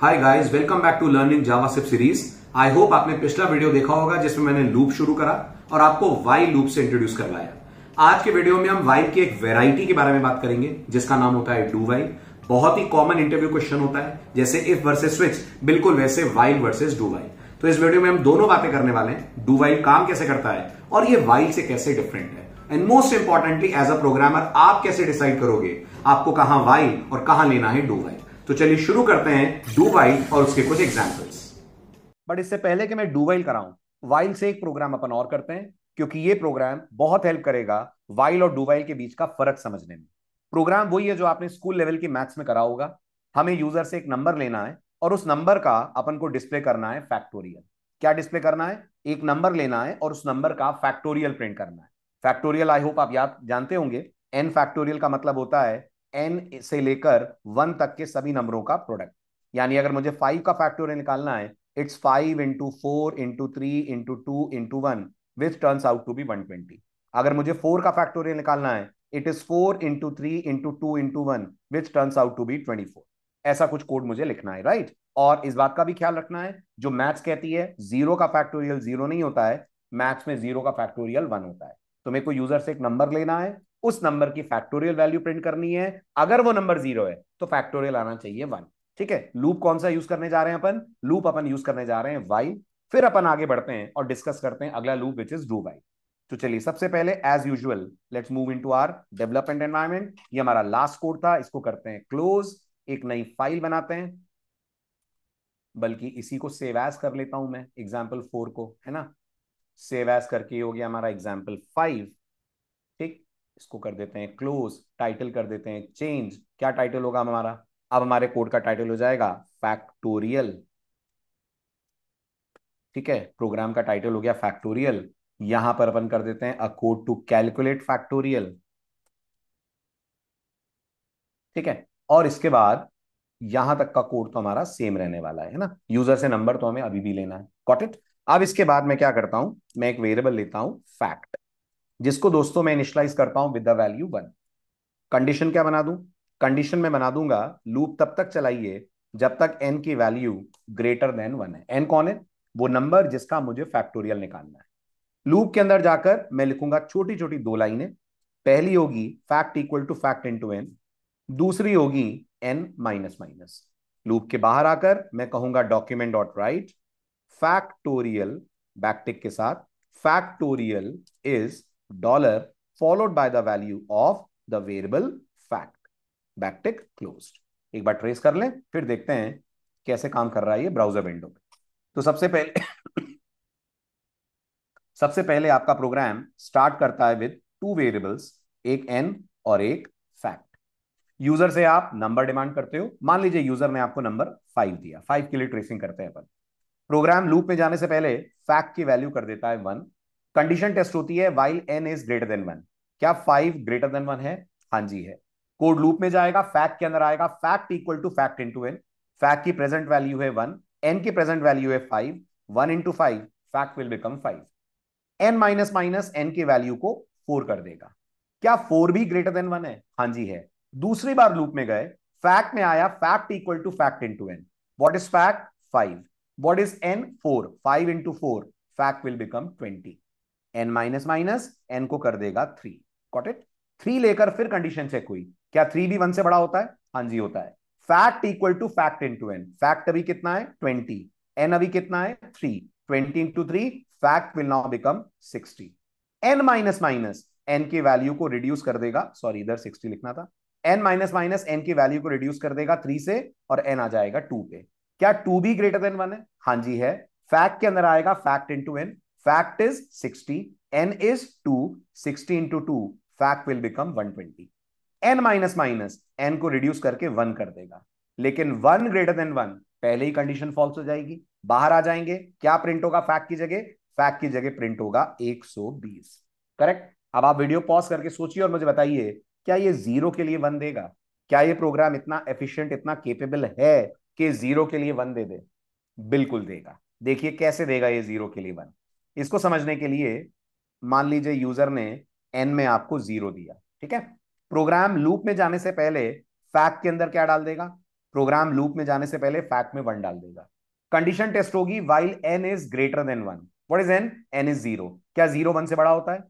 Hi guys welcome back to learning जावासिप series I hope आपने पिछला वीडियो देखा होगा जिसमें मैंने लूप शुरू करा और आपको वाई लूप से इंट्रोड्यूस करवाया आज के वीडियो में हम वाई की एक वेराइटी के बारे में बात करेंगे जिसका नाम होता है डू वाई बहुत ही कॉमन इंटरव्यू क्वेश्चन होता है जैसे इफ वर्सेज स्विच बिल्कुल वैसे वाइल वर्सेज डू वाई तो इस वीडियो में हम दोनों बातें करने वाले हैं डू वाई काम कैसे करता है और ये वाई से कैसे डिफरेंट है and most importantly as a programmer आप कैसे डिसाइड करोगे आपको कहां वाई और कहां लेना है डू वाई तो चलिए शुरू करते हैं डू वाइल और उसके कुछ एग्जाम्पल्स बट इससे पहले कि मैं डू वाइल कराऊं वाइल से एक प्रोग्राम अपन और करते हैं क्योंकि ये प्रोग्राम बहुत हेल्प करेगा वाइल और डू वाइल के बीच का फर्क समझने में प्रोग्राम वही है जो आपने स्कूल लेवल की मैथ्स में करा होगा हमें यूजर से एक नंबर लेना है और उस नंबर का अपन को डिस्प्ले करना है फैक्टोरियल क्या डिस्प्ले करना है एक नंबर लेना है और उस नंबर का फैक्टोरियल प्रिंट करना है फैक्टोरियल आई होप आप याद जानते होंगे एन फैक्टोरियल का मतलब होता है एन से लेकर वन तक के सभी नंबरों का प्रोडक्ट यानी अगर मुझे फाइव का फैक्टोर निकालना है it's five into four into three into two into one which turn out to be one twenty अगर मुझे फोर का फैक्टोरियल निकालना है it is four into three into two into one which turn out to be twenty four ऐसा कुछ code मुझे लिखना है राइट right? और इस बात का भी ख्याल रखना है जो मैथ्स कहती है जीरो का फैक्टोरियल जीरो नहीं होता है मैथ्स में जीरो का फैक्टोरियल वन होता है तो मेरे को यूजर से एक नंबर लेना है उस नंबर की फैक्टोरियल वैल्यू प्रिंट करनी है अगर वो नंबर जीरो है तो फैक्टोरियल आना चाहिए वन ठीक है लूप कौन सा यूज करने जा रहे हैं अपन लूप अपन यूज करने जा रहे हैं वाई फिर अपन आगे बढ़ते हैं और डिस्कस करते हैं अगला loop which is do while तो चलिए सबसे पहले as usual let's move into our आर डेवलपमेंट एनवायरमेंट ये हमारा लास्ट कोड था इसको करते हैं क्लोज एक नई फाइल बनाते हैं बल्कि इसी को सेव एज कर लेता हूं मैं एग्जाम्पल फोर को है ना सेव एज करके हो गया हमारा एग्जाम्पल फाइव इसको कर देते हैं क्लोज टाइटल कर देते हैं चेंज क्या टाइटल होगा हमारा अब हमारे कोड का टाइटल हो जाएगा फैक्टोरियल ठीक है प्रोग्राम का टाइटल हो गया फैक्टोरियल यहां पर अपन कर देते हैं a code to calculate factorial ठीक है और इसके बाद यहां तक का कोड तो हमारा सेम रहने वाला है ना यूजर से नंबर तो हमें अभी भी लेना है कॉट इट अब इसके बाद मैं क्या करता हूं मैं एक वेरिएबल लेता हूं फैक्ट जिसको दोस्तों मैं इनिशलाइज करता हूं with the value one condition क्या बना दू कंडीशन में बना दूंगा लूप तब तक चलाइए जब तक एन की वैल्यू ग्रेटर देन वन है एन कौन है वो नंबर जिसका मुझे फैक्टोरियल निकालना है लूप के अंदर जाकर मैं लिखूंगा छोटी छोटी दो लाइनें पहली होगी fact equal to fact into N दूसरी होगी एन माइनस माइनस लूप के बाहर आकर मैं कहूंगा document dot write factorial backtick के साथ factorial is dollar followed by the value of the variable fact backtick closed एक बार ट्रेस कर लें फिर देखते हैं कैसे काम कर रहा है ये ब्राउजर विंडो में तो सबसे पहले सबसे पहले आपका प्रोग्राम स्टार्ट करता है विद टू वेरिएबल्स एक एन और एक फैक्ट यूजर से आप नंबर डिमांड करते हो मान लीजिए यूजर ने आपको नंबर फाइव दिया फाइव के लिए ट्रेसिंग करते हैं अपन प्रोग्राम लूप में जाने से पहले फैक्ट की वैल्यू कर देता है वन कंडीशन टेस्ट होती है while N is greater than one क्या फाइव ग्रेटर देन वन है हाँ जी है कोड लूप में जाएगा फैक्ट के अंदर आएगा fact equal to fact into N fact की प्रेजेंट वैल्यू है वन एन की प्रेजेंट वैल्यू है five one into five fact will become five N minus minus N की वैल्यू को फोर कर देगा क्या फोर भी ग्रेटर देन वन है हाँ जी है दूसरी बार लूप में गए फैक्ट में आया fact equal to fact into N what is fact five what is N four five into four fact will become twenty N minus minus N को कर देगा थ्री कॉट इट थ्री लेकर फिर condition check हुई क्या three भी one से बड़ा होता है हाँ जी होता है fact equal to fact into N fact अभी कितना है ट्वेंटी एन अभी कितना है three twenty into three fact will now become sixty N minus minus N के वैल्यू को रिड्यूस कर देगा सॉरी इधर सिक्सटी लिखना था एन माइनस माइनस एन के वैल्यू को रिड्यूस कर देगा थ्री से और एन आ जाएगा टू पे क्या टू भी ग्रेटर देन वन है हाँ जी है फैक्ट के अंदर आएगा fact into N fact is sixty n is 2, 60 into 2, fact will become 120. n minus minus n को रिड्यूस करके 1 कर देगा लेकिन 1 ग्रेटर देन 1 पहले ही कंडीशन फॉल्स हो जाएगी बाहर आ जाएंगे क्या प्रिंट होगा फैक्ट की जगह फैक्ट की जगह प्रिंट होगा 120 करेक्ट अब आप वीडियो पॉज करके सोचिए और मुझे बताइए क्या ये जीरो के लिए वन देगा क्या ये प्रोग्राम इतना एफिशिएंट इतना केपेबल है कि जीरो के लिए वन दे दे बिल्कुल देगा देखिए कैसे देगा ये जीरो के लिए वन इसको समझने के लिए मान लीजिए यूजर ने एन में आपको जीरो दिया ठीक है प्रोग्राम लूप में जाने से पहले फैक्ट के अंदर क्या डाल देगा प्रोग्राम लूप में जाने से पहले फैक्ट में वन डाल देगा कंडीशन टेस्ट होगी while N is greater than one what is n n is zero क्या जीरो वन से बड़ा होता है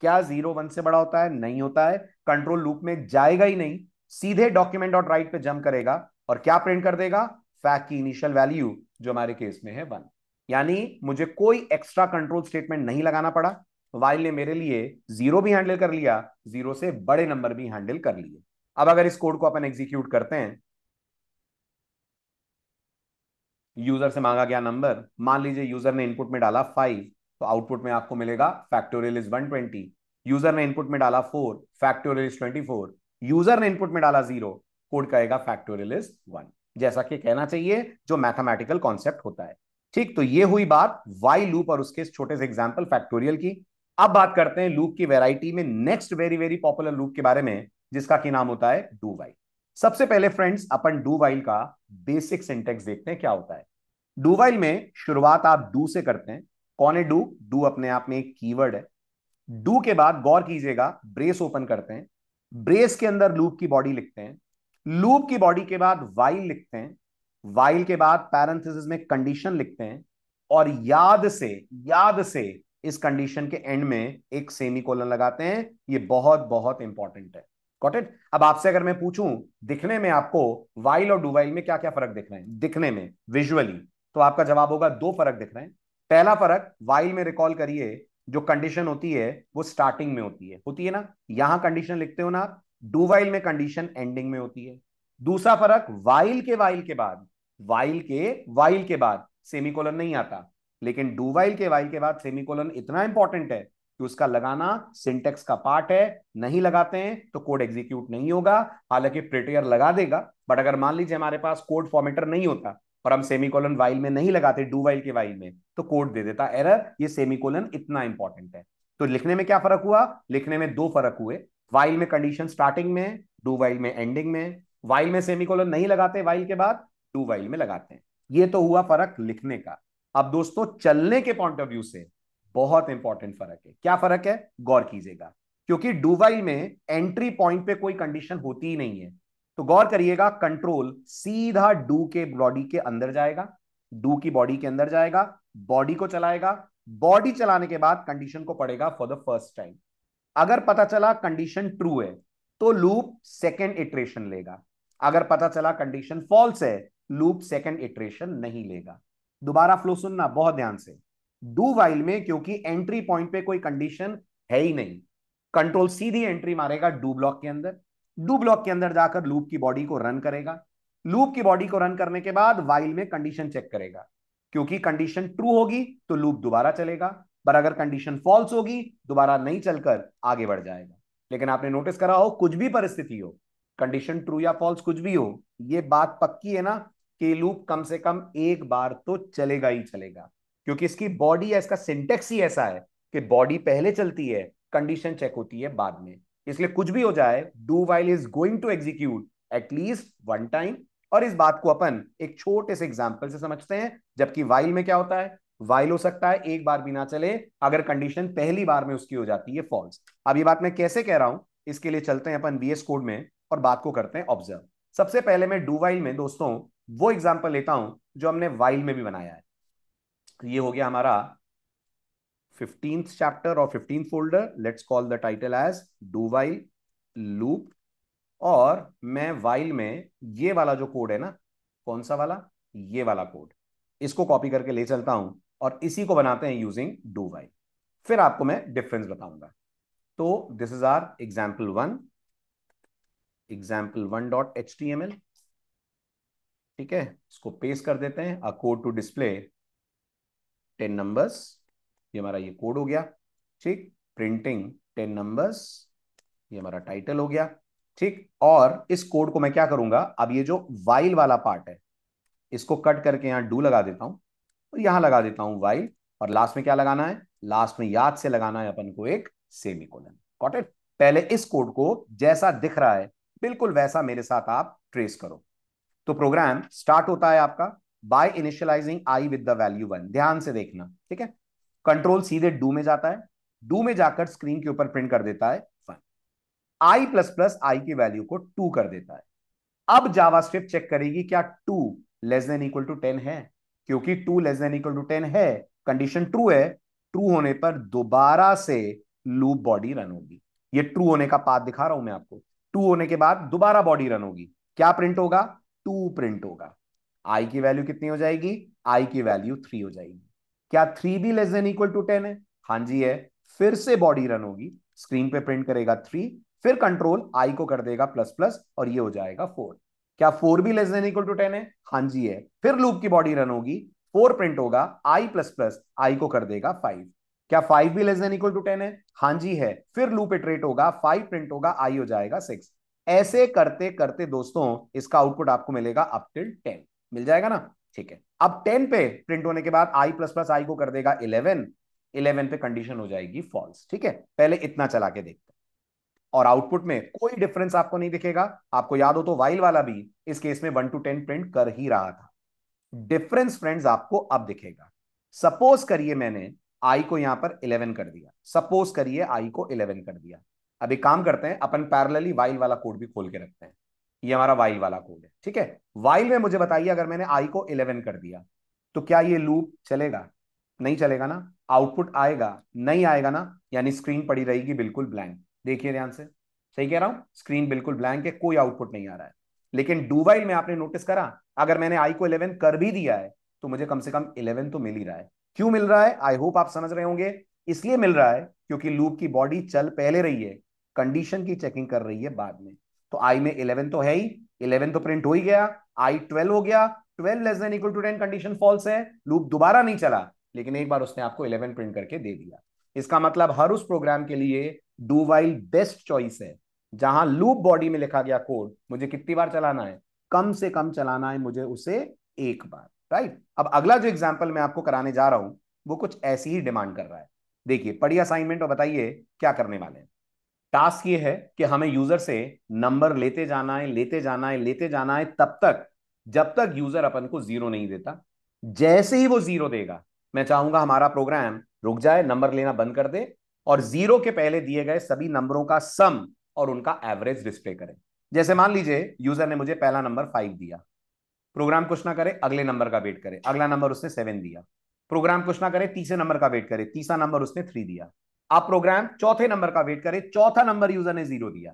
क्या जीरो वन से बड़ा होता है नहीं होता है कंट्रोल लूप में जाएगा ही नहीं सीधे डॉक्यूमेंट डॉट राइट पे जम करेगा और क्या प्रिंट कर देगा फैक्ट की इनिशियल वैल्यू जो हमारे केस में है वन यानी मुझे कोई एक्स्ट्रा कंट्रोल स्टेटमेंट नहीं लगाना पड़ा वाइल ने मेरे लिए जीरो भी हैंडल कर लिया जीरो से बड़े नंबर भी हैंडल कर लिए अब अगर इस कोड को अपन एग्जीक्यूट करते हैं यूजर से मांगा गया नंबर मान लीजिए यूजर ने इनपुट में डाला फाइव तो आउटपुट में आपको मिलेगा factorial is one twenty user ने इनपुट में डाला four factorial is twenty four user ने इनपुट में डाला जीरो कोड कहेगा फैक्टोरियल इज वन जैसा कि कहना चाहिए जो मैथमेटिकल कॉन्सेप्ट होता है ठीक तो ये हुई बात वाई लूप और उसके छोटे से एग्जाम्पल फैक्टोरियल की अब बात करते हैं लूप की वेराइटी में next very very popular loop के बारे में जिसका की नाम होता है डू वाइल सबसे पहले फ्रेंड्स अपन डू वाइल का बेसिक सिंटेक्स देखते हैं क्या होता है डू वाइल में शुरुआत आप डू से करते हैं कौन है डू डू अपने आप में एक कीवर्ड है डू के बाद गौर कीजिएगा ब्रेस ओपन करते हैं ब्रेस के अंदर लूप की बॉडी लिखते हैं लूप की बॉडी के बाद वाइल लिखते हैं वाइल के बाद पैरेंथेसिस में कंडीशन लिखते हैं और याद से याद से इस कंडीशन के एंड में एक सेमी कोलन लगाते हैं ये बहुत बहुत इंपॉर्टेंट है गॉट अब आपसे अगर मैं पूछूं दिखने में आपको वाइल और डुवाइल में क्या क्या फर्क दिख रहे हैं दिखने में विजुअली तो आपका जवाब होगा दो फर्क दिख रहे हैं पहला फर्क वाइल में रिकॉल करिए जो कंडीशन होती है वो स्टार्टिंग में होती है होती है ना यहां कंडीशन लिखते हो ना आप डुवाइल में कंडीशन एंडिंग में होती है दूसरा फर्क वाइल के वाइल के बाद वाइल के वाइल के बाद सेमी नहीं आता लेकिन डू के वाइल के बाद सेमिकोलन इतना इंपॉर्टेंट है कि उसका लगाना सिंटेक्स का पार्ट है नहीं लगाते हैं तो कोड एग्जीक्यूट नहीं होगा हालांकि प्रिटेयर लगा देगा बट अगर मान लीजिए हमारे पास कोड फॉर्मेटर नहीं होता पर हम सेमिकोलन वाइल में नहीं लगाते डू वाइल के वाइल में तो कोड दे देता एरर ये सेमिकोलन इतना इंपॉर्टेंट है तो लिखने में क्या फर्क हुआ लिखने में दो फर्क हुए वाइल में कंडीशन स्टार्टिंग में डू वाइल में एंडिंग में वाइल में सेमिकोलन नहीं लगाते वाइल के बाद डू वाइल में लगाते हैं ये तो हुआ फर्क लिखने का अब दोस्तों चलने के पॉइंट ऑफ व्यू से बहुत इंपॉर्टेंट फर्क है क्या फर्क है गौर कीजिएगा क्योंकि डुबई में एंट्री पॉइंट पे कोई कंडीशन होती ही नहीं है तो गौर करिएगा कंट्रोल सीधा डू के बॉडी के अंदर जाएगा डू की बॉडी के अंदर जाएगा बॉडी को चलाएगा बॉडी चलाने के बाद कंडीशन को पड़ेगा फॉर द फर्स्ट टाइम अगर पता चला कंडीशन ट्रू है तो लूप सेकेंड इटरेशन लेगा अगर पता चला कंडीशन फॉल्स है लूप सेकेंड इटरेशन नहीं लेगा दोबारा फ्लो सुनना बहुत ध्यान से डू वाइल में क्योंकि एंट्री पॉइंट पे कोई कंडीशन है ही नहीं कंट्रोल सीधी एंट्री मारेगा डू ब्लॉक के अंदर डू ब्लॉक के अंदर जाकर लूप की बॉडी को रन करेगा लूप की बॉडी को रन करने के बाद वाइल में कंडीशन चेक करेगा क्योंकि कंडीशन ट्रू होगी तो लूप दोबारा चलेगा पर अगर कंडीशन फॉल्स होगी दोबारा नहीं चलकर आगे बढ़ जाएगा लेकिन आपने नोटिस करा हो कुछ भी परिस्थिति हो कंडीशन ट्रू या फॉल्स कुछ भी हो ये बात पक्की है ना कि लूप कम से कम एक बार तो चलेगा ही चलेगा क्योंकि इसकी बॉडी या इसका सिंटेक्स ही ऐसा है कि बॉडी पहले चलती है कंडीशन चेक होती है बाद में इसलिए कुछ भी हो जाए do while is going to execute at least one time और इस बात को अपन एक छोटे से एग्जाम्पल से समझते हैं जबकि वाइल में क्या होता है वाइल हो सकता है एक बार भी ना चले अगर कंडीशन पहली बार में उसकी हो जाती है फॉल्स अब ये बात मैं कैसे कह रहा हूं इसके लिए चलते हैं अपन बीएस कोड में और बात को करते हैं ऑब्जर्व सबसे पहले मैं डू वाइल में दोस्तों वो एग्जाम्पल लेता हूं जो हमने वाइल में भी बनाया है तो ये हो गया हमारा फिफ्टींथ चैप्टर और fifteenth folder let's call the title as do while loop और मैं वाइल में ये वाला जो कोड है ना कौन सा वाला ये वाला कोड इसको कॉपी करके ले चलता हूं और इसी को बनाते हैं यूजिंग डू वाइल फिर आपको मैं डिफरेंस बताऊंगा तो this is our example one example one dot H T M L ठीक है इसको पेस्ट कर देते हैं a code to display ten numbers ये हमारा ये कोड हो गया ठीक प्रिंटिंग टेन नंबर्स ये हमारा टाइटल हो गया ठीक और इस कोड को मैं क्या करूंगा अब ये जो वाइल वाला पार्ट है इसको कट करके यहाँ डू लगा देता हूं और यहां लगा देता हूं वाइल और लास्ट में क्या लगाना है लास्ट में याद से लगाना है अपन को एक सेमी कोलन कॉट पहले इस कोड को जैसा दिख रहा है बिल्कुल वैसा मेरे साथ आप ट्रेस करो तो प्रोग्राम स्टार्ट होता है आपका by initializing i with the value one ध्यान से देखना ठीक है कंट्रोल सीधे डू में जाता है डू में जाकर स्क्रीन के ऊपर प्रिंट कर देता है one i plus plus i की वैल्यू को टू कर देता है अब जावा चेक करेगी क्या two less than equal to ten है क्योंकि two less than equal to ten है कंडीशन ट्रू है ट्रू होने पर दोबारा से लूप बॉडी रन होगी ये ट्रू होने का पाथ दिखा रहा हूं मैं आपको टू होने के बाद दोबारा बॉडी रन होगी क्या प्रिंट होगा टू प्रिंट होगा आई की वैल्यू कितनी हो जाएगी आई की वैल्यू थ्री हो जाएगी क्या थ्री भी less than equal to ten है हाँ जी है फिर से बॉडी रन होगी स्क्रीन पे प्रिंट करेगा थ्री फिर कंट्रोल आई को कर देगा प्लस प्लस और ये हो जाएगा फोर क्या फोर भी less than equal to ten है हाँ जी है फिर लूप की बॉडी रन होगी फोर प्रिंट होगा आई प्लस प्लस आई को कर देगा फाइव क्या फाइव भी less than equal to ten है हाँ जी है फिर लूप इटरेट होगा फाइव प्रिंट होगा आई हो जाएगा सिक्स ऐसे करते करते दोस्तों इसका आउटपुट आपको मिलेगा अप टिल टेन मिल जाएगा ना ठीक है अब टेन पे प्रिंट होने के बाद आई प्लस प्लस आई को कर देगा इलेवन इलेवन पे कंडीशन हो जाएगी फॉल्स ठीक है पहले इतना चला के देखते और आउटपुट में कोई डिफरेंस आपको नहीं दिखेगा आपको याद हो तो वाइल वाला भी इस केस में वन टू टेन प्रिंट कर ही रहा था डिफरेंस फ्रेंड्स आपको अब दिखेगा सपोज करिए मैंने आई को यहां पर इलेवन कर दिया सपोज करिए आई को इलेवन कर दिया अभी काम करते हैं अपन पैरेलली वाइल वाला कोड भी खोल के रखते हैं ये हमारा वाइल वाला कोड है ठीक है वाइल में मुझे बताइए अगर मैंने आई को इलेवन कर दिया तो क्या ये लूप चलेगा नहीं चलेगा ना आउटपुट आएगा नहीं आएगा ना यानी स्क्रीन पड़ी रहेगी बिल्कुल ब्लैंक देखिए ध्यान से सही कह रहा हूं स्क्रीन बिल्कुल ब्लैंक है कोई आउटपुट नहीं आ रहा है लेकिन डू वाइल में आपने नोटिस करा अगर मैंने आई को इलेवन कर भी दिया है तो मुझे कम से कम इलेवन तो मिल ही रहा है क्यों मिल रहा है आई होप आप समझ रहे होंगे इसलिए मिल रहा है क्योंकि लूप की बॉडी चल पहले रही है कंडीशन की चेकिंग कर रही है बाद में तो आई में इलेवन तो है ही इलेवन तो प्रिंट हो ही गया आई ट्वेल्व हो गया twelve less than equal to ten condition false है लूप दोबारा नहीं चला लेकिन एक बार उसने आपको इलेवन प्रिंट करके दे दिया इसका मतलब हर उस प्रोग्राम के लिए डू वाइल बेस्ट चॉइस है जहां लूप बॉडी में लिखा गया कोड मुझे कितनी बार चलाना है कम से कम चलाना है मुझे उसे एक बार राइट अब अगला जो एग्जाम्पल मैं आपको कराने जा रहा हूं वो कुछ ऐसी ही डिमांड कर रहा है देखिए पढ़िए असाइनमेंट और बताइए क्या करने वाले हैं टास्क ये है कि हमें यूजर से नंबर लेते जाना है लेते जाना है लेते जाना है तब तक जब तक यूजर अपन को जीरो नहीं देता जैसे ही वो जीरो देगा मैं चाहूंगा हमारा प्रोग्राम रुक जाए नंबर लेना बंद कर दे और जीरो के पहले दिए गए सभी नंबरों का सम और उनका एवरेज डिस्प्ले करें जैसे मान लीजिए यूजर ने मुझे पहला नंबर फाइव दिया प्रोग्राम कुछ ना करे अगले नंबर का वेट करे अगला नंबर उसने सेवन दिया प्रोग्राम कुछ ना करे तीसरे नंबर का वेट करे तीसरा नंबर उसने थ्री दिया आप प्रोग्राम चौथे नंबर का वेट करें चौथा नंबर यूजर ने जीरो दिया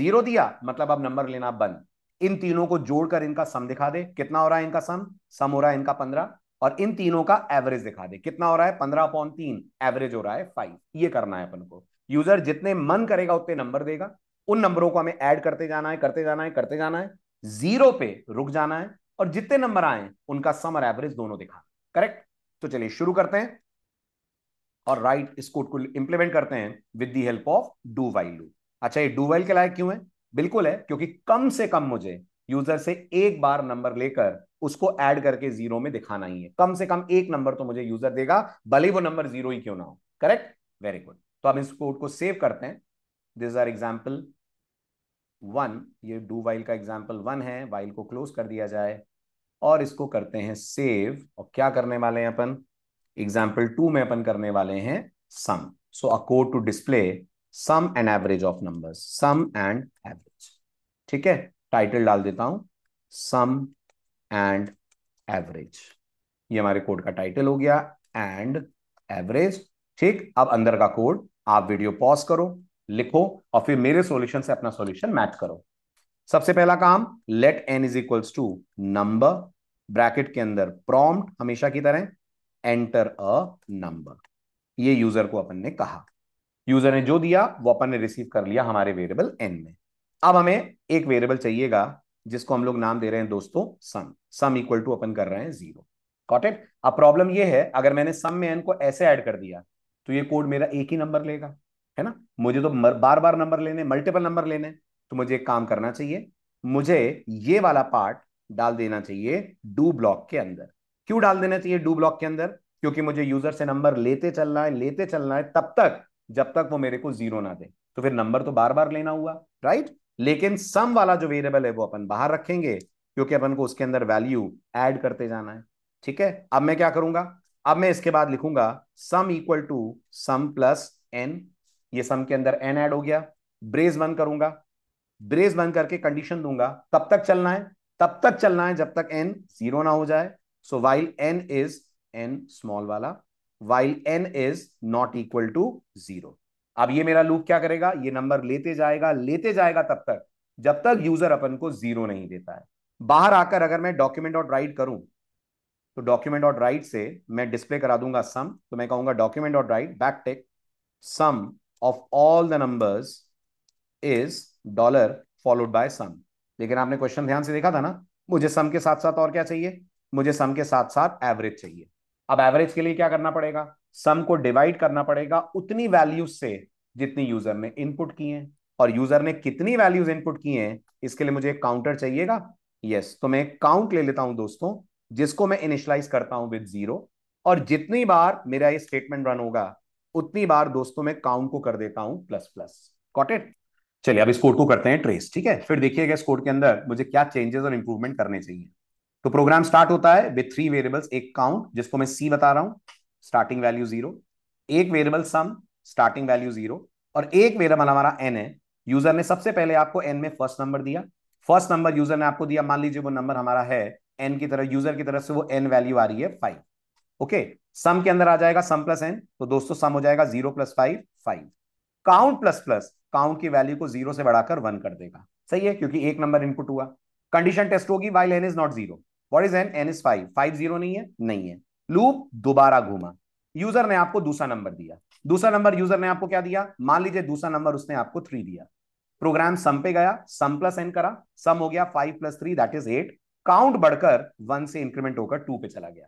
जीरो दिया मतलब अब नंबर लेना बंद इन तीनों को जोड़कर इनका सम दिखा दे कितना हो रहा है इनका सम सम हो रहा है इनका पंद्रह और इन तीनों का एवरेज दिखा दे कितना हो रहा है पंद्रह पॉइंट तीन एवरेज हो रहा है फाइव ये करना है अपन को यूजर जितने मन करेगा उतने नंबर देगा उन नंबरों को हमें ऐड करते जाना है करते जाना है करते जाना है जीरो पे रुक जाना है और जितने नंबर आए उनका सम और एवरेज दोनों दिखा करेक्ट तो चलिए शुरू करते हैं और राइट इस कोड को इंप्लीमेंट करते हैं with the help of do while loop अच्छा ये डू वाइल के लायक क्यों है बिल्कुल है क्योंकि कम से कम मुझे यूजर से एक बार नंबर लेकर उसको ऐड करके जीरो में दिखाना ही है कम से कम एक नंबर तो मुझे यूजर देगा भले वो नंबर जीरो ही क्यों ना हो करेक्ट वेरी गुड तो हम इस कोड को सेव करते हैं दिस आर एग्जाम्पल वन ये डू वाइल का एग्जाम्पल वन है वाइल को क्लोज कर दिया जाए और इसको करते हैं सेव और क्या करने वाले हैं अपन एग्जाम्पल टू में अपन करने वाले हैं sum so accord to display sum and average of numbers sum and average ठीक है टाइटल डाल देता हूं सम एंड एवरेज ये हमारे कोड का टाइटल हो गया एंड एवरेज ठीक अब अंदर का कोड आप वीडियो पॉज करो लिखो और फिर मेरे सॉल्यूशन से अपना सॉल्यूशन मैच करो सबसे पहला काम let n is equals to number bracket के अंदर प्रॉम्प्ट हमेशा की तरह एंटर अ नंबर ये यूजर को अपन ने कहा यूजर ने जो दिया वो अपन ने रिसीव कर लिया हमारे वेरिएबल एन में अब हमें एक वेरिएबल चाहिएगा जिसको हम लोग नाम दे रहे हैं दोस्तों सम सम इक्वल टू अपन कर रहे हैं जीरो कॉट अब प्रॉब्लम ये है अगर मैंने सम में एन को ऐसे ऐड कर दिया तो ये कोड मेरा एक ही नंबर लेगा है ना मुझे तो बार बार नंबर लेने मल्टीपल नंबर लेने तो मुझे एक काम करना चाहिए मुझे ये वाला पार्ट डाल देना चाहिए डू ब्लॉक के अंदर क्यों डाल देना चाहिए डू ब्लॉक के अंदर क्योंकि मुझे यूजर से नंबर लेते चलना है लेते चलना है तब तक जब तक वो मेरे को जीरो ना दे तो फिर नंबर तो बार बार लेना हुआ राइट लेकिन सम वाला जो वेरिएबल है वो अपन बाहर रखेंगे क्योंकि अपन को उसके अंदर वैल्यू एड करते जाना है ठीक है अब मैं क्या करूंगा अब मैं इसके बाद लिखूंगा sum equal to sum plus n ये सम के अंदर एन एड हो गया ब्रेज बंद करूंगा ब्रेज बंद करके कंडीशन दूंगा तब तक चलना है तब तक चलना है जब तक एन जीरो ना हो जाए So while n is n small वाला while n is not equal to zero. अब ये मेरा लूप क्या करेगा ये नंबर लेते जाएगा लेते जाएगा तब तक जब तक यूजर अपन को जीरो नहीं देता है बाहर आकर अगर मैं डॉक्यूमेंट ऑट राइट करूं तो डॉक्यूमेंट ऑट राइट से मैं डिस्प्ले करा दूंगा सम तो मैं कहूंगा document dot write back take sum of all the numbers is dollar followed by sum लेकिन आपने क्वेश्चन ध्यान से देखा था ना मुझे सम के साथ साथ और क्या चाहिए मुझे सम के साथ साथ एवरेज चाहिए अब एवरेज के लिए क्या करना पड़ेगा सम को डिवाइड करना पड़ेगा उतनी वैल्यूज से जितनी यूजर ने इनपुट किए हैं और यूजर ने कितनी वैल्यूज इनपुट किए हैं इसके लिए मुझे एक काउंटर चाहिएगा यस yes, तो मैं काउंट ले लेता हूं दोस्तों जिसको मैं इनिशलाइज करता हूं विद जीरो और जितनी बार मेरा ये स्टेटमेंट रन होगा उतनी बार दोस्तों मैं काउंट को कर देता हूं प्लस प्लस कॉट चलिए अब इस कोड को करते हैं ट्रेस ठीक है फिर देखिएगा इस कोड के अंदर मुझे क्या चेंजेस और इंप्रूवमेंट करने चाहिए तो प्रोग्राम स्टार्ट होता है विथ थ्री वेरिएबल्स एक काउंट जिसको मैं सी बता रहा हूं स्टार्टिंग वैल्यू जीरो एक variable sum starting value zero और एक वेरिएबल हमारा एन है यूजर ने सबसे पहले आपको एन में फर्स्ट नंबर दिया फर्स्ट नंबर यूजर ने आपको दिया मान लीजिए वो नंबर हमारा है एन की तरफ यूजर की तरफ से वो एन वैल्यू आ रही है फाइव ओके सम के अंदर आ जाएगा सम प्लस एन तो दोस्तों सम हो जाएगा zero plus five five count plus plus count की वैल्यू को जीरो से बढ़ाकर वन कर देगा सही है क्योंकि एक नंबर इनपुट हुआ कंडीशन टेस्ट होगी while n is not zero what is n n is five five zero नहीं है नहीं है लूप दोबारा घूमा यूजर ने आपको दूसरा नंबर दिया दूसरा नंबर यूजर ने आपको क्या दिया मान लीजिए दूसरा नंबर उसने आपको थ्री दिया प्रोग्राम सम पे गया सम प्लस एन करा सम हो गया five plus three that is eight count बढ़कर वन से इंक्रीमेंट होकर टू पे चला गया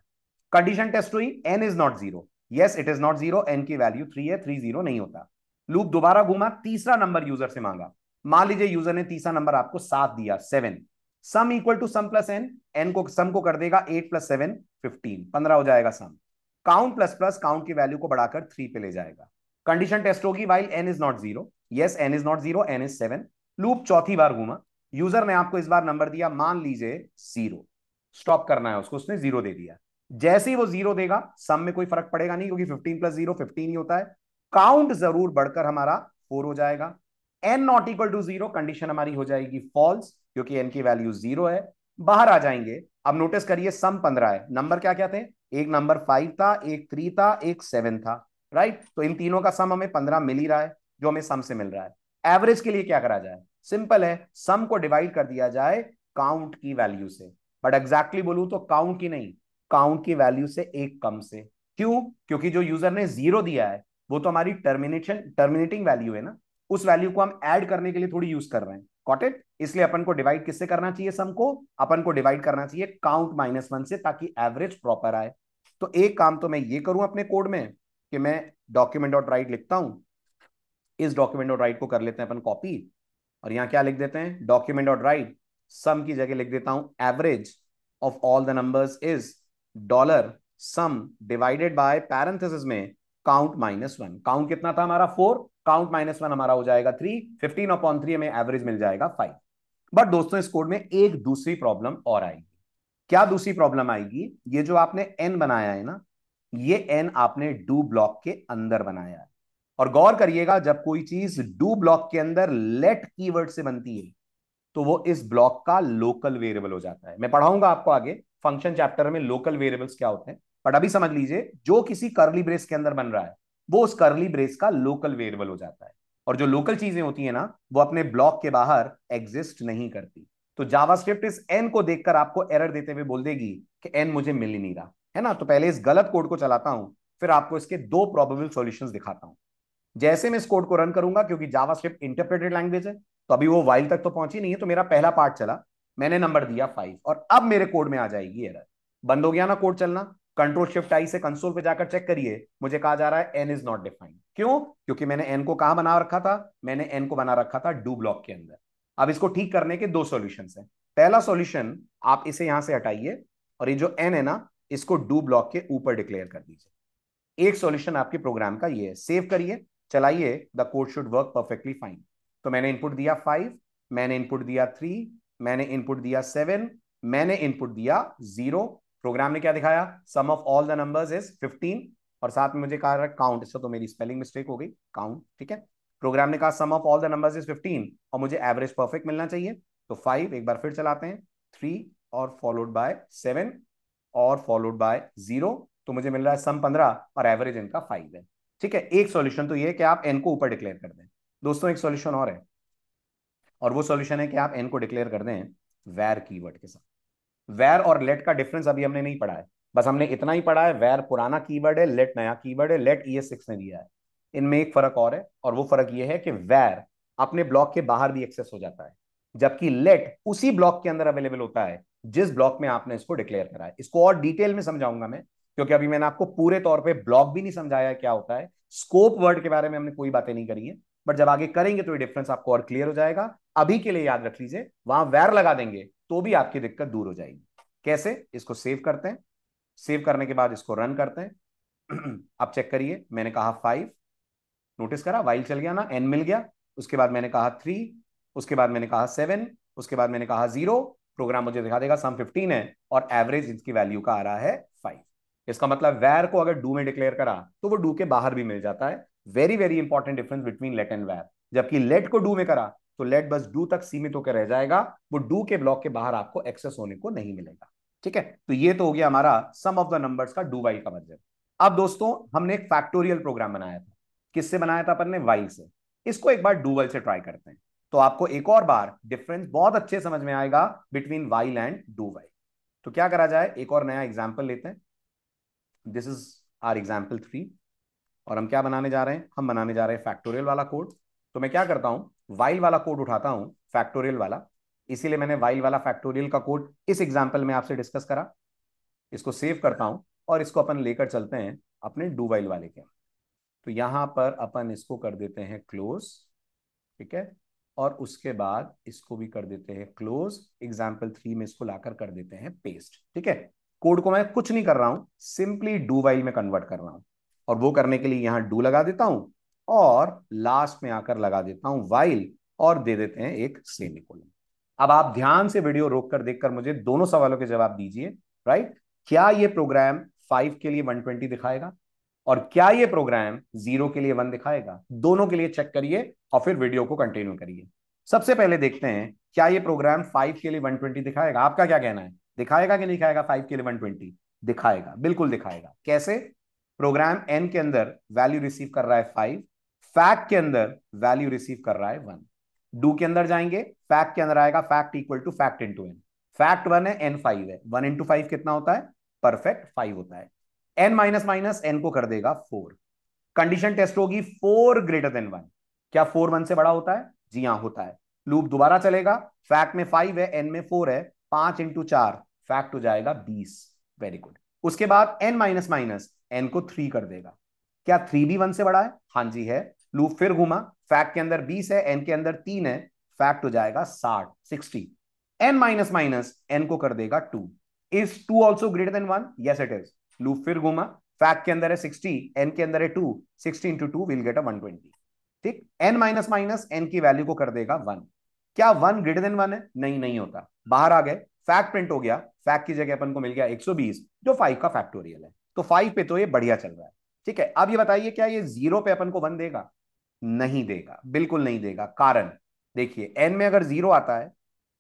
कंडीशन टेस्ट हुई n is not zero yes it is not zero n की वैल्यू थ्री है थ्री जीरो नहीं होता लूप दोबारा घूमा तीसरा नंबर यूजर से मांगा मान लीजिए यूजर ने तीसरा नंबर आपको सात दिया seven sum equal to sum plus n n को सम को कर देगा एट प्लस सेवन फिफ्टीन पंद्रह हो जाएगा sum count plus plus count की वैल्यू को बढ़ाकर थ्री पे ले जाएगा कंडीशन टेस्ट होगी while N is not zero yes n is not zero n is seven loop चौथी बार घूमा यूजर ने आपको इस बार नंबर दिया मान लीजिए जीरो स्टॉप करना है उसको उसने जीरो दे दिया जैसे ही वो जीरो देगा सम में कोई फर्क पड़ेगा नहीं क्योंकि फिफ्टीन प्लस जीरो फिफ्टीन ही होता है काउंट जरूर बढ़कर हमारा फोर हो जाएगा n not equal to zero condition हमारी हो जाएगी फॉल्स क्योंकि एन की वैल्यू जीरो है बाहर आ जाएंगे अब नोटिस करिए सम पंद्रह है नंबर क्या क्या थे एक नंबर फाइव था एक थ्री था एक सेवन था राइट तो इन तीनों का सम हमें पंद्रह मिल ही रहा है जो हमें सम से मिल रहा है एवरेज के लिए क्या करा जाए सिंपल है सम को डिवाइड कर दिया जाए काउंट की वैल्यू से बट एग्जैक्टली बोलू तो काउंट की नहीं काउंट की वैल्यू से एक कम से क्यों क्योंकि जो यूजर ने जीरो दिया है वो तो हमारी टर्मिनेशन टर्मिनेटिंग वैल्यू है ना उस वैल्यू को हम ऐड करने के लिए थोड़ी यूज कर रहे हैं कॉटेट इसलिए अपन को डिवाइड किससे करना चाहिए सम को अपन को डिवाइड करना चाहिए काउंट माइनस वन से ताकि एवरेज प्रॉपर आए तो एक काम तो मैं ये करूं अपने कोड में कि मैं डॉक्यूमेंट डॉट राइट लिखता हूं इस डॉक्यूमेंट डॉट राइट को कर लेते हैं अपन कॉपी और यहाँ क्या लिख देते हैं डॉक्यूमेंट डॉट राइट सम की जगह लिख देता हूं average of all the numbers is dollar sum divided by parenthesis में काउंट माइनस वन काउंट कितना था हमारा फोर काउंट माइनस वन हमारा हो जाएगा थ्री फिफ्टीन अपॉन थ्री हमें एवरेज मिल जाएगा फाइव बट दोस्तों इस कोड में एक दूसरी प्रॉब्लम और आएगी क्या दूसरी प्रॉब्लम आएगी ये जो आपने एन बनाया है ना ये एन आपने डू ब्लॉक के अंदर बनाया है और गौर करिएगा जब कोई चीज डू ब्लॉक के अंदर लेट कीवर्ड से बनती है तो वो इस ब्लॉक का लोकल वेरिएबल हो जाता है मैं पढ़ाऊंगा आपको आगे फंक्शन चैप्टर में लोकल वेरिएबल्स क्या होते हैं बट अभी समझ लीजिए जो किसी करली ब्रेस के अंदर बन रहा है वो उस करली ब्रेस का लोकल वेरिएबल हो जाता है और जो लोकल चीजें होती है ना वो अपने ब्लॉक के बाहर एग्जिस्ट नहीं करती तो जावास्क्रिप्ट इस एन को देखकर आपको एरर देते हुए बोल देगी कि एन मुझे मिल ही नहीं रहा है ना तो पहले इस गलत कोड को चलाता हूं फिर आपको इसके दो प्रॉबेबल सॉल्यूशंस दिखाता हूं जैसे मैं इस कोड को रन करूंगा क्योंकि जावास्क्रिप्ट इंटरप्रेटेड लैंग्वेज है तो अभी वो वाइल तक तो पहुंची नहीं है तो मेरा पहला पार्ट चला मैंने नंबर दिया फाइव और अब मेरे कोड में आ जाएगी एरर बंद हो गया ना कोड चलना कंट्रोल शिफ्ट आई से कंसोल पे जाकर चेक करिए मुझे कहा जा रहा है एन इज नॉट डिफाइंड क्यों क्योंकि मैंने एन को कहा बना रखा था मैंने एन को बना रखा था डू ब्लॉक के अंदर अब इसको ठीक करने के दो सोल्यूशन है पहला सोल्यूशन आप इसे यहां से हटाइए और ये जो एन है ना इसको डू ब्लॉक के ऊपर डिक्लेयर कर दीजिए एक सोल्यूशन आपके प्रोग्राम का ये है सेव करिए चलाइए the code should work perfectly fine तो मैंने इनपुट दिया फाइव मैंने इनपुट दिया थ्री मैंने इनपुट दिया सेवन मैंने इनपुट दिया जीरो प्रोग्राम ने क्या दिखाया sum of all the numbers is 15 और साथ में मुझे कहा रहा काउंट इससे तो मेरी स्पेलिंग मिस्टेक हो गई काउंट ठीक है प्रोग्राम ने कहा sum of all the numbers is 15 और मुझे एवरेज परफेक्ट मिलना चाहिए तो फाइव एक बार फिर चलाते हैं थ्री और फॉलोड बाय सेवन और फॉलोड बाय जीरो तो मुझे मिल रहा है सम पंद्रह और एवरेज इनका फाइव है ठीक है एक सोल्यूशन तो ये कि आप एन को ऊपर डिक्लेयर कर दें दोस्तों एक सोल्यूशन और है और वो सोल्यूशन है कि आप एन को डिक्लेयर कर दें वैर की के साथ वैर और लेट का डिफरेंस अभी हमने नहीं पढ़ा है बस हमने इतना ही पढ़ा है वैर पुराना कीवर्ड है लेट नया कीवर्ड है लेट ई सिक्स ने दिया है इनमें एक फर्क और है और वो फर्क ये है कि वैर अपने ब्लॉक के बाहर भी एक्सेस हो जाता है जबकि लेट उसी ब्लॉक के अंदर अवेलेबल होता है जिस ब्लॉक में आपने इसको डिक्लेयर करा है इसको और डिटेल में समझाऊंगा मैं क्योंकि अभी मैंने आपको पूरे तौर पे ब्लॉक भी नहीं समझाया क्या होता है स्कोप वर्ड के बारे में हमने कोई बातें नहीं करी है बट जब आगे करेंगे तो ये डिफरेंस आपको और क्लियर हो जाएगा अभी के लिए याद रख लीजिए वहां वैर लगा देंगे तो भी आपकी दिक्कत दूर हो जाएगी कैसे इसको सेव करते हैं सेव करने के बाद इसको रन करते हैं आप चेक करिए मैंने कहा फाइव नोटिस करा वाइल चल गया ना एन मिल गया उसके बाद मैंने कहा थ्री उसके बाद मैंने कहा सेवन उसके बाद मैंने कहा जीरो प्रोग्राम मुझे दिखा देगा सम फिफ्टीन है और एवरेज इसकी वैल्यू का आ रहा है फाइव इसका मतलब वैर को अगर डू में डिक्लेयर करा तो वो डू के बाहर भी मिल जाता है very very important difference between let and var जबकि लेट को डू में करा तो लेट बस डू तक सीमित होकर रह जाएगा वो डू के ब्लॉक के बाहर आपको एक्सेस होने को नहीं मिलेगा ठीक है तो ये तो हो गया हमारा सम ऑफ द नंबर्स का डू वाई का मतलब अब दोस्तों हमने एक फैक्टोरियल प्रोग्राम बनाया था किससे बनाया था अपन ने वाई से इसको एक बार डूवल से ट्राई करते हैं तो आपको एक और बार डिफरेंस बहुत अच्छे समझ में आएगा between while and do while तो क्या करा जाए एक और नया एग्जाम्पल लेते हैं this is our example three और हम क्या बनाने जा रहे हैं हम बनाने जा रहे हैं फैक्टोरियल वाला कोड तो मैं क्या करता हूं वाइल वाला कोड उठाता हूं फैक्टोरियल वाला इसीलिए मैंने वाइल वाला फैक्टोरियल का कोड इस एग्जाम्पल में आपसे डिस्कस करा इसको सेव करता हूं और इसको अपन लेकर चलते हैं अपने डू वाइल वाले के तो यहां पर अपन इसको कर देते हैं क्लोज ठीक है और उसके बाद इसको भी कर देते हैं क्लोज एग्जाम्पल थ्री में इसको लाकर कर देते हैं पेस्ट ठीक है कोड को मैं कुछ नहीं कर रहा हूं सिंपली डू वाइल में कन्वर्ट कर रहा हूं और वो करने के लिए यहां डू लगा देता हूं और लास्ट में आकर लगा देता हूं वाइल और दे देते हैं एक सेमिकोलन अब आप ध्यान से वीडियो रोककर देखकर मुझे दोनों सवालों के जवाब दीजिए राइट क्या यह प्रोग्राम फाइव के लिए वन ट्वेंटी दिखाएगा और क्या ये प्रोग्राम जीरो के लिए वन दिखाएगा दोनों के लिए चेक करिए और फिर वीडियो को कंटिन्यू करिए सबसे पहले देखते हैं क्या यह प्रोग्राम फाइव के लिए वन ट्वेंटी दिखाएगा आपका क्या कहना है दिखाएगा कि नहीं दिखाएगा फाइव के लिए वन ट्वेंटी दिखाएगा बिल्कुल दिखाएगा कैसे प्रोग्राम एन के अंदर वैल्यू रिसीव कर रहा है फाइव फैक्ट के अंदर वैल्यू रिसीव कर रहा है वन डू के अंदर जाएंगे फैक्ट के अंदर आएगा fact equal to fact into N fact one है एन फाइव है वन इंटू फाइव कितना होता है परफेक्ट फाइव होता है एन माइनस माइनस एन को कर देगा फोर कंडीशन टेस्ट होगी फोर ग्रेटर देन वन क्या फोर वन से बड़ा होता है जी हाँ होता है लूप दोबारा चलेगा फैक्ट में फाइव है एन में फोर है पांच इंटू चार फैक्ट हो जाएगा बीस वेरी गुड उसके बाद एन माइनस माइनस एन को थ्री कर देगा क्या थ्री भी वन से बड़ा है हाँ जी है लूप फिर घुमा फैक्ट के अंदर बीस है एन के अंदर तीन है फैक्ट हो जाएगा साठ sixty N minus minus N को कर देगा two is two also greater than one yes it is loop फिर घुमा फैक्ट के अंदर है सिक्सटी एन के अंदर है two sixty into two will get a one twenty ठीक एन माइनस माइनस एन की वैल्यू को कर देगा वन क्या वन ग्रेटर देन वन है नहीं नहीं होता बाहर आ गए फैक्ट प्रिंट हो गया फैक्ट की जगह अपन को मिल गया 120 जो फाइव का फैक्टोरियल है तो फाइव पे तो ये बढ़िया चल रहा है ठीक है अब ये बताइए क्या ये जीरो पे अपन को वन देगा नहीं देगा बिल्कुल नहीं देगा कारण देखिए एन में अगर जीरो आता है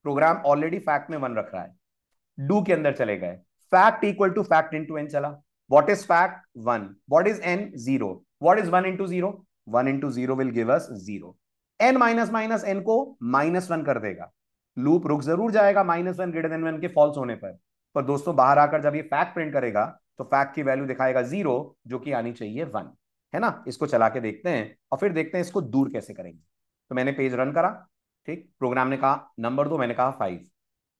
प्रोग्राम ऑलरेडी फैक्ट में वन रख रहा है डू के अंदर चले गए fact equal to fact into n चला what is fact one what is n zero what is one into zero one into zero will give us zero n minus minus N को minus one कर देगा loop रुक जरूर जाएगा minus one greater than one के false होने पर पर दोस्तों बाहर आकर जब ये फैक्ट प्रिंट करेगा तो फैक्ट की वैल्यू दिखाएगा जीरो जो कि आनी चाहिए वन है ना इसको चला के देखते हैं और फिर देखते हैं इसको दूर कैसे करेंगे तो मैंने पेज रन करा ठीक प्रोग्राम ने कहा नंबर दो मैंने कहा फाइव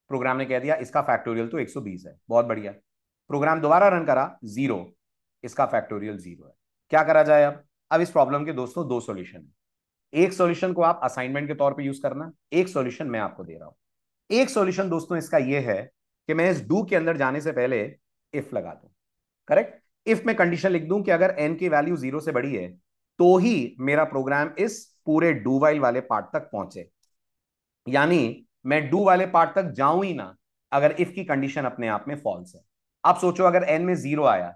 प्रोग्राम ने कह दिया इसका फैक्टोरियल तो 120 है बहुत बढ़िया प्रोग्राम दोबारा रन करा जीरो इसका फैक्टोरियल जीरो है क्या करा जाए अब अब इस प्रॉब्लम के दोस्तों दो सोल्यूशन है एक सोल्यूशन को आप असाइनमेंट के तौर पर यूज करना एक सोल्यूशन मैं आपको दे रहा हूं एक सोल्यूशन दोस्तों इसका यह है कि मैं इस डू के अंदर जाने से पहले इफ लगा दू करेक्ट इफ मैं कंडीशन लिख दूं कि अगर एन की वैल्यू जीरो से बड़ी है तो ही मेरा प्रोग्राम इस पूरे डू वाइल वाले पार्ट तक पहुंचे यानी मैं डू वाले पार्ट तक जाऊं ही ना अगर इफ की कंडीशन अपने आप में फॉल्स है आप सोचो अगर एन में जीरो आया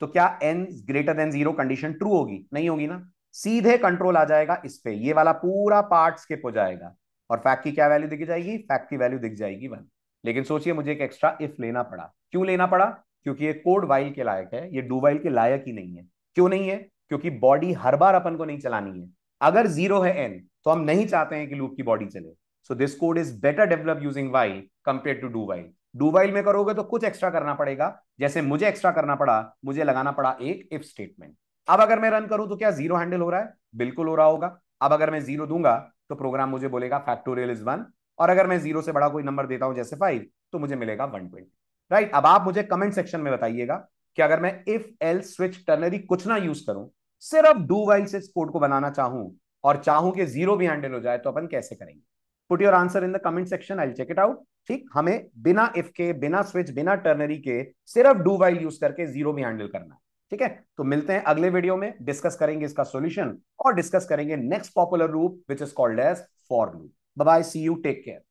तो क्या n greater than zero condition true होगी नहीं होगी ना सीधे कंट्रोल आ जाएगा इस पे ये वाला पूरा पार्ट स्किप हो जाएगा और फैक्ट की क्या वैल्यू दिख जाएगी फैक्ट की वैल्यू दिख जाएगी वन लेकिन सोचिए मुझे एक एक्स्ट्रा इफ लेना पड़ा क्यों लेना पड़ा क्योंकि ये कोड वाइल के लायक है ये डू वाइल के लायक ही नहीं है क्यों नहीं है क्योंकि बॉडी हर बार अपन को नहीं चलानी है अगर जीरो है एन तो हम नहीं चाहते हैं कि लूप की बॉडी चले so this code is better develop using while compare to do while do while में करोगे तो कुछ एक्स्ट्रा करना पड़ेगा जैसे मुझे एक्स्ट्रा करना पड़ा मुझे लगाना पड़ा एक इफ स्टेटमेंट अब अगर मैं रन करूं तो क्या जीरो हैंडल हो रहा है बिल्कुल हो रहा होगा अब अगर मैं जीरो दूंगा तो प्रोग्राम मुझे बोलेगा फैक्टोरियल इज वन और अगर मैं जीरो से बड़ा कोई नंबर देता हूं जैसे फाइव तो मुझे मिलेगा वन ट्वेंटी राइट अब आप मुझे कमेंट सेक्शन में बताइएगा कि अगर मैं इफ एल स्विच टर्नरी कुछ ना यूज करूं सिर्फ डू वाइल से कोड को बनाना चाहूं और चाहूं कि जीरो भी हैंडल हो जाए तो अपन कैसे करेंगे put your answer in the comment section I check it out ठीक हमें बिना इफ के बिना स्विच बिना टर्नरी के सिर्फ डू वाइल यूज करके जीरो भी हैंडल करना है ठीक है तो मिलते हैं अगले वीडियो में डिस्कस करेंगे इसका सॉल्यूशन और डिस्कस करेंगे next popular loop which is called as for loop bye see you take care